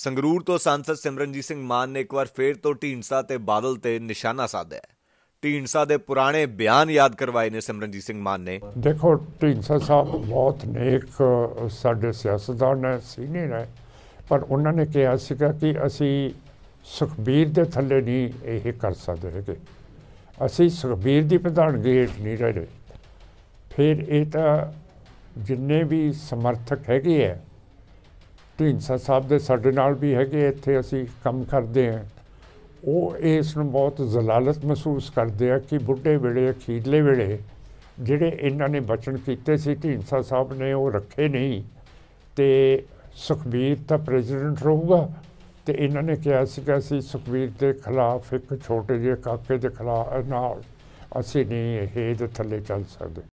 ਸੰਗਰੂਰ ਤੋਂ ਸੰਸਦ ਸਿਮਰਨਜੀਤ ਸਿੰਘ ਮਾਨ ਨੇ ਇੱਕ ਵਾਰ ਫੇਰ ਤੋਂ ਢੀਂਡਸਾ ਤੇ ਬਾਦਲ ਤੇ ਨਿਸ਼ਾਨਾ ਸਾਧਿਆ ਢੀਂਡਸਾ ਦੇ ਪੁਰਾਣੇ ਬਿਆਨ ਯਾਦ ਕਰਵਾਏ ਨੇ ਸਿਮਰਨਜੀਤ ਸਿੰਘ ਮਾਨ ਨੇ ਦੇਖੋ ਢੀਂਡਸਾ ਸਾਹਿਬ ਬਹੁਤ ਨੇਕ ਸਾਡੇ ਸਿਆਸਤਦਾਨ ਨੇ ਸੀਨੇ ਨੇ ਪਰ ਉਹਨਾਂ ਨੇ ਕਿਹਾ ਸੀਗਾ ਕਿ ਅਸੀਂ ਸੁਖਬੀਰ ਦੇ ਥੱਲੇ ਨਹੀਂ ਇਹ ਕਰ ਸਕਦੇ ਹੈਗੇ ਅਸੀਂ ਸੁਖਬੀਰ ਦੀ ਪ੍ਰਧਾਨਗੀ ਹੇਠ ਨਹੀਂ ਰਹੇ ਫਿਰ ਇਹ ਤਾਂ ਜਿੰਨੇ ਵੀ ਸਮਰਥਕ ਹੈਗੇ ਆ ਢੀਂਸਾ ਸਾਹਿਬ ਦੇ ਸਾਡੇ ਨਾਲ ਵੀ ਹੈਗੇ ਇੱਥੇ ਅਸੀਂ ਕੰਮ ਕਰਦੇ ਆ ਉਹ ਇਸ ਨੂੰ ਬਹੁਤ ਜ਼ਲਾਲਤ ਮਹਿਸੂਸ ਕਰਦੇ ਆ ਕਿ ਬੁੱਢੇ ਵੇਲੇ ਅਖੀਰਲੇ ਵੇਲੇ ਜਿਹੜੇ ਇਹਨਾਂ ਨੇ ਬਚਨ ਕੀਤੇ ਸੀ ਢੀਂਸਾ ਸਾਹਿਬ ਨੇ ਉਹ ਰੱਖੇ ਨਹੀਂ ਤੇ ਸੁਖਬੀਰ ਤਾਂ ਪ੍ਰੈਜ਼ੀਡੈਂਟ ਰਹੂਗਾ ਤੇ ਇਹਨਾਂ ਨੇ ਕਿਹਾ ਸੀ ਕਿ ਅਸੀਂ ਸੁਖਬੀਰ ਦੇ ਖਿਲਾਫ ਇੱਕ ਛੋਟੇ ਜਿਹੇ ਕਾਕੇ ਦੇ ਖਿਲਾਫ ਨਾਲ ਅਸੀਂ ਨਹੀਂ ਇਹ ਦੇ ਥੱਲੇ ਚੱਲ ਸਕਦੇ